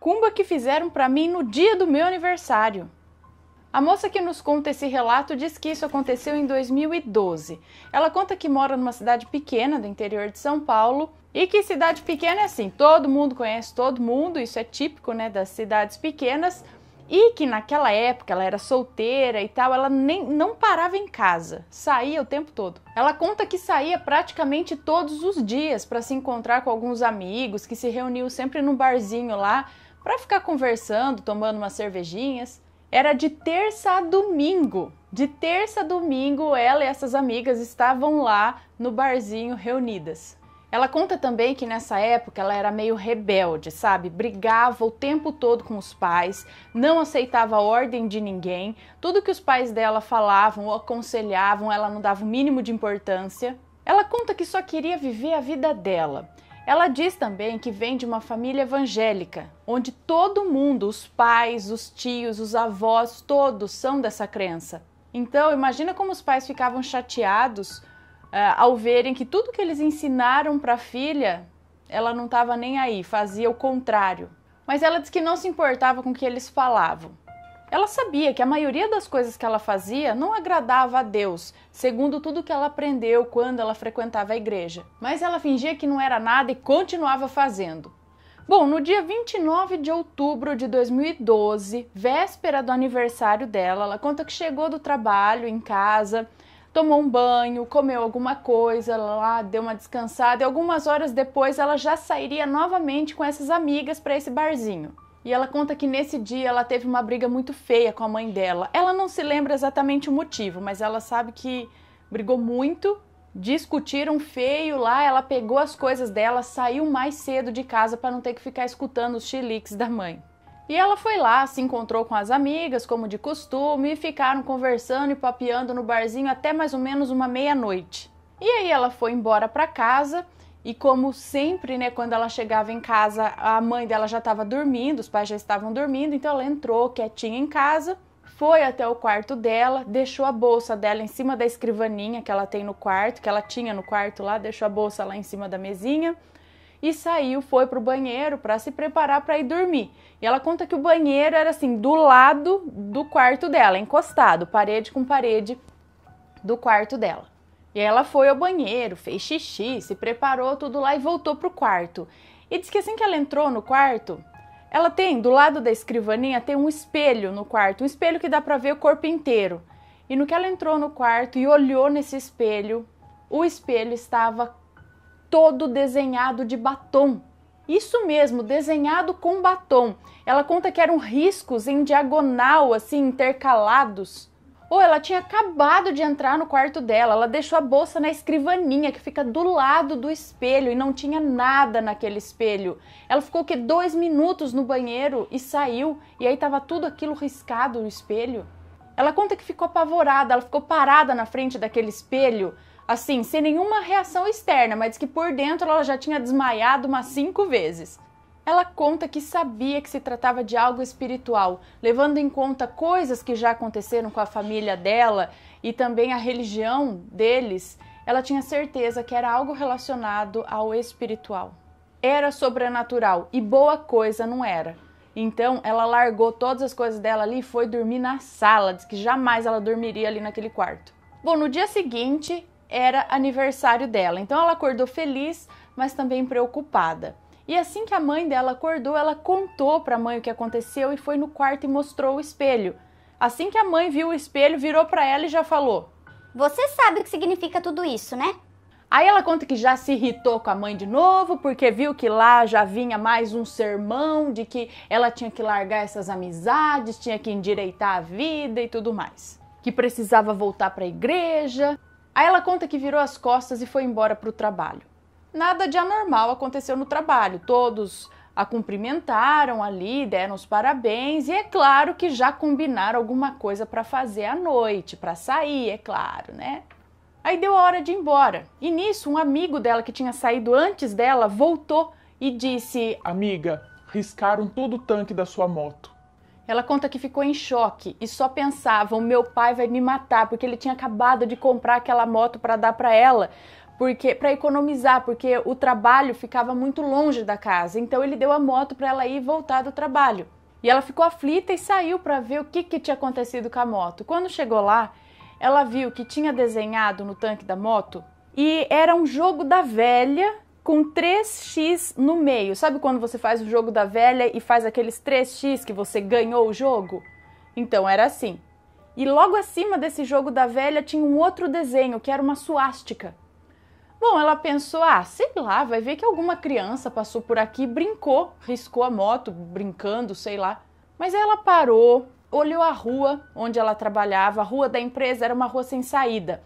macumba que fizeram para mim no dia do meu aniversário. A moça que nos conta esse relato diz que isso aconteceu em 2012. Ela conta que mora numa cidade pequena do interior de São Paulo e que cidade pequena é assim, todo mundo conhece todo mundo, isso é típico, né, das cidades pequenas. E que naquela época ela era solteira e tal, ela nem não parava em casa, saía o tempo todo. Ela conta que saía praticamente todos os dias para se encontrar com alguns amigos, que se reuniam sempre num barzinho lá para ficar conversando, tomando umas cervejinhas. Era de terça a domingo. De terça a domingo, ela e essas amigas estavam lá no barzinho reunidas. Ela conta também que nessa época ela era meio rebelde, sabe? Brigava o tempo todo com os pais, não aceitava a ordem de ninguém, tudo que os pais dela falavam ou aconselhavam, ela não dava o mínimo de importância. Ela conta que só queria viver a vida dela. Ela diz também que vem de uma família evangélica, onde todo mundo, os pais, os tios, os avós, todos são dessa crença. Então, imagina como os pais ficavam chateados uh, ao verem que tudo que eles ensinaram para a filha, ela não estava nem aí, fazia o contrário. Mas ela diz que não se importava com o que eles falavam. Ela sabia que a maioria das coisas que ela fazia não agradava a Deus, segundo tudo que ela aprendeu quando ela frequentava a igreja, mas ela fingia que não era nada e continuava fazendo. Bom, no dia 29 de outubro de 2012, véspera do aniversário dela, ela conta que chegou do trabalho em casa, tomou um banho, comeu alguma coisa lá, deu uma descansada e algumas horas depois ela já sairia novamente com essas amigas para esse barzinho. E ela conta que nesse dia ela teve uma briga muito feia com a mãe dela. Ela não se lembra exatamente o motivo, mas ela sabe que brigou muito, discutiram feio lá, ela pegou as coisas dela, saiu mais cedo de casa para não ter que ficar escutando os chiliques da mãe. E ela foi lá, se encontrou com as amigas, como de costume, e ficaram conversando e papeando no barzinho até mais ou menos uma meia-noite. E aí ela foi embora para casa e como sempre, né, quando ela chegava em casa, a mãe dela já estava dormindo, os pais já estavam dormindo, então ela entrou quietinha em casa, foi até o quarto dela, deixou a bolsa dela em cima da escrivaninha que ela tem no quarto, que ela tinha no quarto lá, deixou a bolsa lá em cima da mesinha e saiu, foi pro banheiro para se preparar para ir dormir. E ela conta que o banheiro era assim, do lado do quarto dela, encostado, parede com parede do quarto dela. E ela foi ao banheiro, fez xixi, se preparou tudo lá e voltou pro quarto. E diz que assim que ela entrou no quarto, ela tem do lado da escrivaninha tem um espelho no quarto, um espelho que dá para ver o corpo inteiro. E no que ela entrou no quarto e olhou nesse espelho, o espelho estava todo desenhado de batom. Isso mesmo, desenhado com batom. Ela conta que eram riscos em diagonal, assim, intercalados. Ou ela tinha acabado de entrar no quarto dela, ela deixou a bolsa na escrivaninha que fica do lado do espelho e não tinha nada naquele espelho. Ela ficou que dois minutos no banheiro e saiu e aí tava tudo aquilo riscado no espelho. Ela conta que ficou apavorada, ela ficou parada na frente daquele espelho, assim, sem nenhuma reação externa, mas que por dentro ela já tinha desmaiado umas cinco vezes. Ela conta que sabia que se tratava de algo espiritual, levando em conta coisas que já aconteceram com a família dela e também a religião deles. Ela tinha certeza que era algo relacionado ao espiritual. Era sobrenatural e boa coisa não era. Então ela largou todas as coisas dela ali e foi dormir na sala, disse que jamais ela dormiria ali naquele quarto. Bom, no dia seguinte era aniversário dela, então ela acordou feliz, mas também preocupada. E assim que a mãe dela acordou, ela contou para a mãe o que aconteceu e foi no quarto e mostrou o espelho. Assim que a mãe viu o espelho, virou para ela e já falou: Você sabe o que significa tudo isso, né? Aí ela conta que já se irritou com a mãe de novo, porque viu que lá já vinha mais um sermão de que ela tinha que largar essas amizades, tinha que endireitar a vida e tudo mais, que precisava voltar para a igreja. Aí ela conta que virou as costas e foi embora para o trabalho nada de anormal aconteceu no trabalho. Todos a cumprimentaram ali, deram os parabéns e é claro que já combinaram alguma coisa para fazer à noite, para sair, é claro, né? Aí deu a hora de ir embora. E nisso, um amigo dela que tinha saído antes dela voltou e disse: Amiga, riscaram todo o tanque da sua moto. Ela conta que ficou em choque e só pensava: o meu pai vai me matar porque ele tinha acabado de comprar aquela moto para dar para ela, porque para economizar, porque o trabalho ficava muito longe da casa. Então ele deu a moto para ela ir voltar do trabalho. E ela ficou aflita e saiu para ver o que, que tinha acontecido com a moto. Quando chegou lá, ela viu que tinha desenhado no tanque da moto e era um jogo da velha com 3x no meio. Sabe quando você faz o jogo da velha e faz aqueles 3x que você ganhou o jogo? Então era assim. E logo acima desse jogo da velha tinha um outro desenho que era uma suástica. Bom, ela pensou, ah, sei lá, vai ver que alguma criança passou por aqui, brincou, riscou a moto, brincando, sei lá. Mas ela parou, olhou a rua onde ela trabalhava, a rua da empresa era uma rua sem saída.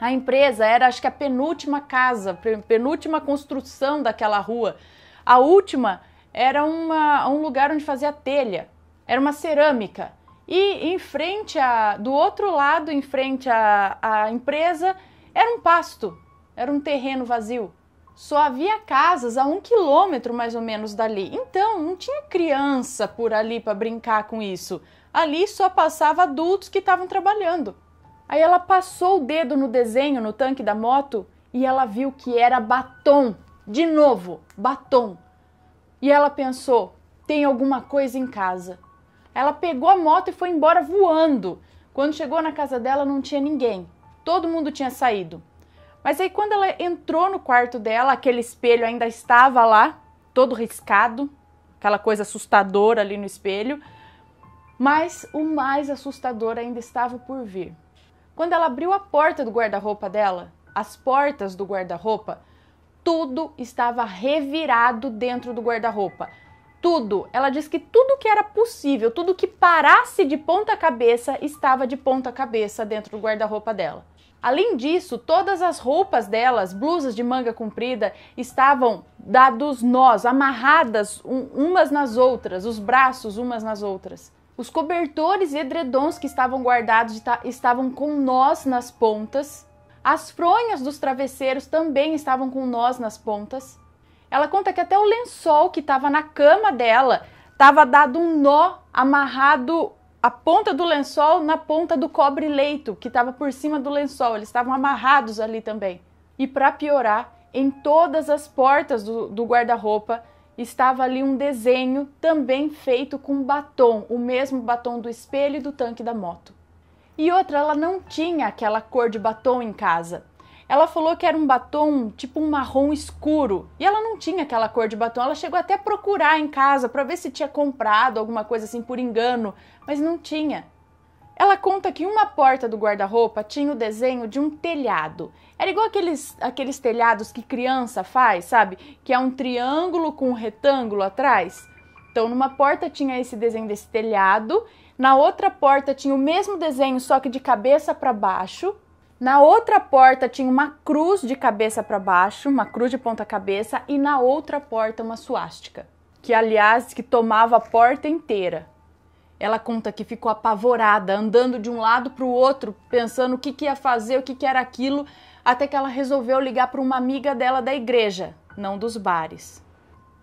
A empresa era, acho que, a penúltima casa, penúltima construção daquela rua. A última era uma, um lugar onde fazia telha, era uma cerâmica. E em frente a, do outro lado, em frente à empresa, era um pasto era um terreno vazio. Só havia casas a um quilômetro mais ou menos dali. Então, não tinha criança por ali para brincar com isso. Ali só passava adultos que estavam trabalhando. Aí ela passou o dedo no desenho no tanque da moto e ela viu que era batom. De novo, batom. E ela pensou: tem alguma coisa em casa. Ela pegou a moto e foi embora voando. Quando chegou na casa dela, não tinha ninguém. Todo mundo tinha saído. Mas aí quando ela entrou no quarto dela, aquele espelho ainda estava lá, todo riscado, aquela coisa assustadora ali no espelho. Mas o mais assustador ainda estava por vir. Quando ela abriu a porta do guarda-roupa dela, as portas do guarda-roupa, tudo estava revirado dentro do guarda-roupa. Tudo. Ela disse que tudo que era possível, tudo que parasse de ponta cabeça, estava de ponta cabeça dentro do guarda-roupa dela. Além disso, todas as roupas delas, blusas de manga comprida, estavam dados nós, amarradas umas nas outras, os braços umas nas outras. Os cobertores e edredons que estavam guardados estavam com nós nas pontas. As fronhas dos travesseiros também estavam com nós nas pontas. Ela conta que até o lençol que estava na cama dela estava dado um nó amarrado a ponta do lençol na ponta do cobre-leito que estava por cima do lençol. Eles estavam amarrados ali também. E para piorar, em todas as portas do, do guarda-roupa estava ali um desenho também feito com batom, o mesmo batom do espelho e do tanque da moto. E outra, ela não tinha aquela cor de batom em casa. Ela falou que era um batom tipo um marrom escuro e ela não tinha aquela cor de batom. Ela chegou até a procurar em casa para ver se tinha comprado alguma coisa assim por engano, mas não tinha. Ela conta que uma porta do guarda-roupa tinha o desenho de um telhado. Era igual aqueles, aqueles telhados que criança faz, sabe? Que é um triângulo com um retângulo atrás. Então, numa porta tinha esse desenho desse telhado, na outra porta tinha o mesmo desenho, só que de cabeça para baixo, na outra porta tinha uma cruz de cabeça para baixo, uma cruz de ponta cabeça, e na outra porta uma suástica, que aliás que tomava a porta inteira. Ela conta que ficou apavorada, andando de um lado para o outro, pensando o que, que ia fazer, o que, que era aquilo, até que ela resolveu ligar para uma amiga dela da igreja, não dos bares.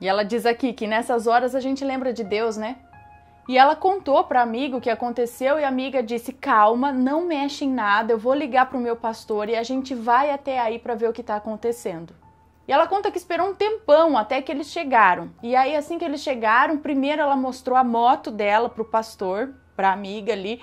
E ela diz aqui que nessas horas a gente lembra de Deus, né? E ela contou para amiga o que aconteceu e a amiga disse: "Calma, não mexe em nada, eu vou ligar pro meu pastor e a gente vai até aí para ver o que está acontecendo". E ela conta que esperou um tempão até que eles chegaram. E aí assim que eles chegaram, primeiro ela mostrou a moto dela pro pastor, pra amiga ali,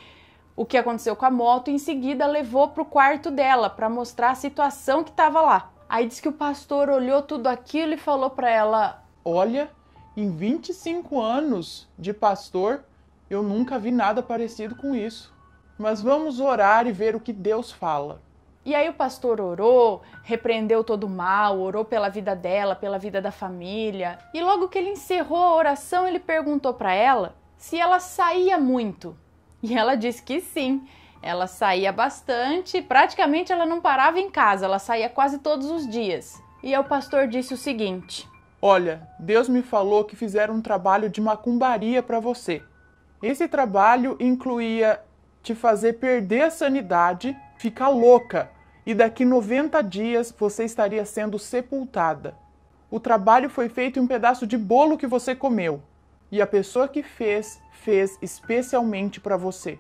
o que aconteceu com a moto, e em seguida levou pro quarto dela para mostrar a situação que estava lá. Aí diz que o pastor olhou tudo aquilo e falou para ela: "Olha, em 25 anos de pastor, eu nunca vi nada parecido com isso. Mas vamos orar e ver o que Deus fala. E aí o pastor orou, repreendeu todo o mal, orou pela vida dela, pela vida da família. E logo que ele encerrou a oração, ele perguntou para ela se ela saía muito. E ela disse que sim. Ela saía bastante, praticamente ela não parava em casa, ela saía quase todos os dias. E aí o pastor disse o seguinte: Olha, Deus me falou que fizeram um trabalho de macumbaria para você. Esse trabalho incluía te fazer perder a sanidade, ficar louca, e daqui 90 dias você estaria sendo sepultada. O trabalho foi feito em um pedaço de bolo que você comeu, e a pessoa que fez, fez especialmente para você.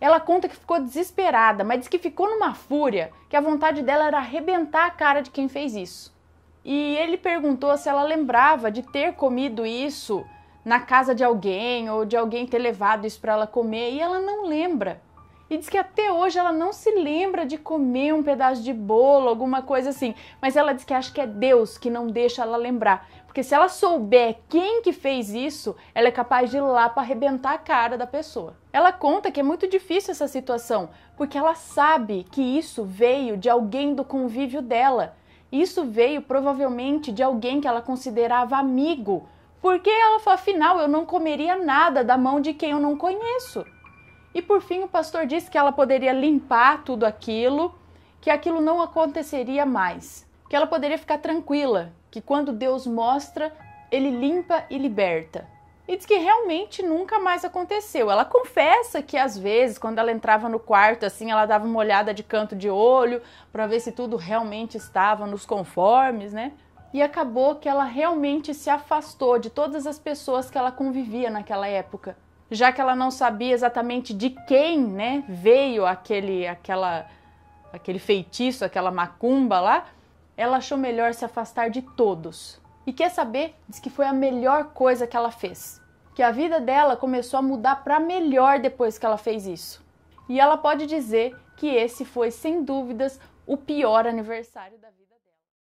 Ela conta que ficou desesperada, mas diz que ficou numa fúria que a vontade dela era arrebentar a cara de quem fez isso e ele perguntou se ela lembrava de ter comido isso na casa de alguém ou de alguém ter levado isso para ela comer e ela não lembra. E diz que até hoje ela não se lembra de comer um pedaço de bolo, alguma coisa assim. Mas ela diz que acha que é Deus que não deixa ela lembrar. Porque se ela souber quem que fez isso, ela é capaz de ir lá para arrebentar a cara da pessoa. Ela conta que é muito difícil essa situação, porque ela sabe que isso veio de alguém do convívio dela isso veio provavelmente de alguém que ela considerava amigo, porque ela falou, afinal eu não comeria nada da mão de quem eu não conheço. E por fim o pastor disse que ela poderia limpar tudo aquilo, que aquilo não aconteceria mais, que ela poderia ficar tranquila, que quando Deus mostra, ele limpa e liberta e diz que realmente nunca mais aconteceu. Ela confessa que às vezes, quando ela entrava no quarto, assim, ela dava uma olhada de canto de olho para ver se tudo realmente estava nos conformes, né? E acabou que ela realmente se afastou de todas as pessoas que ela convivia naquela época, já que ela não sabia exatamente de quem, né, veio aquele aquela aquele feitiço, aquela macumba lá, ela achou melhor se afastar de todos. E quer saber? Diz que foi a melhor coisa que ela fez que a vida dela começou a mudar para melhor depois que ela fez isso. E ela pode dizer que esse foi, sem dúvidas, o pior aniversário da vida.